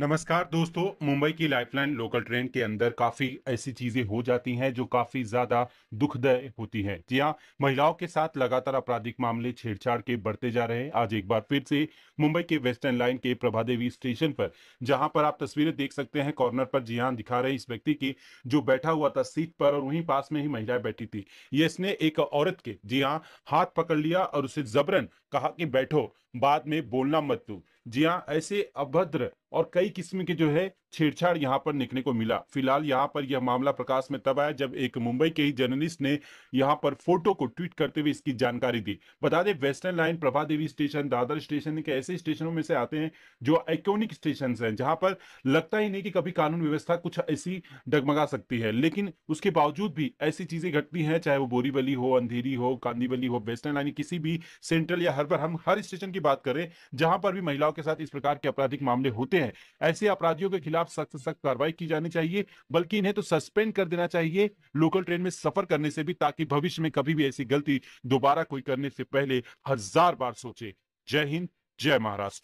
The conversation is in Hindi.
नमस्कार दोस्तों मुंबई की लाइफलाइन लोकल ट्रेन के अंदर काफ़ी ऐसी चीज़ें हो जाती हैं जो काफ़ी ज़्यादा दुखदय होती है जी हाँ महिलाओं के साथ लगातार आपराधिक मामले छेड़छाड़ के बढ़ते जा रहे हैं आज एक बार फिर से मुंबई के वेस्टर्न लाइन के प्रभादेवी स्टेशन पर जहां पर आप तस्वीरें देख सकते हैं कॉर्नर पर जी हाँ दिखा रहे इस व्यक्ति की जो बैठा हुआ था सीट पर और वहीं पास में ही महिला बैठी थी ये इसने एक औरत के जी हाँ हाथ पकड़ लिया और उसे जबरन कहा कि बैठो बाद में बोलना मत तू जी हाँ ऐसे अभद्र और कई किस्म के जो है छेड़छाड़ यहां पर निकने को मिला फिलहाल यहां पर यह मामला प्रकाश में तब आया जब एक मुंबई के ही जर्नलिस्ट ने यहाँ पर फोटो को ट्वीट करते हुए इसकी जानकारी दी बता दें western line Prabha Devi station Dadar station के ऐसे स्टेशनों में से आते हैं जो आइकोनिक स्टेशन है जहां पर लगता ही नहीं कि कभी कानून व्यवस्था कुछ ऐसी डगमगा सकती है लेकिन उसके बावजूद भी ऐसी चीजें घटती हैं चाहे वो बोरीवली हो अंधेरी हो कांदीवली हो वेस्टर्न लाइन किसी भी सेंट्रल या हर पर हम हर स्टेशन की बात करें जहां पर भी महिलाओं के साथ इस प्रकार के आपराधिक मामले होते हैं ऐसे अपराधियों के खिलाफ खिलाफ सख्त सख्त कार्रवाई की जानी चाहिए बल्कि इन्हें तो सस्पेंड कर देना चाहिए लोकल ट्रेन में सफर करने से भी ताकि भविष्य में कभी भी ऐसी गलती दोबारा कोई करने से पहले हजार बार सोचे जय हिंद जय महाराष्ट्र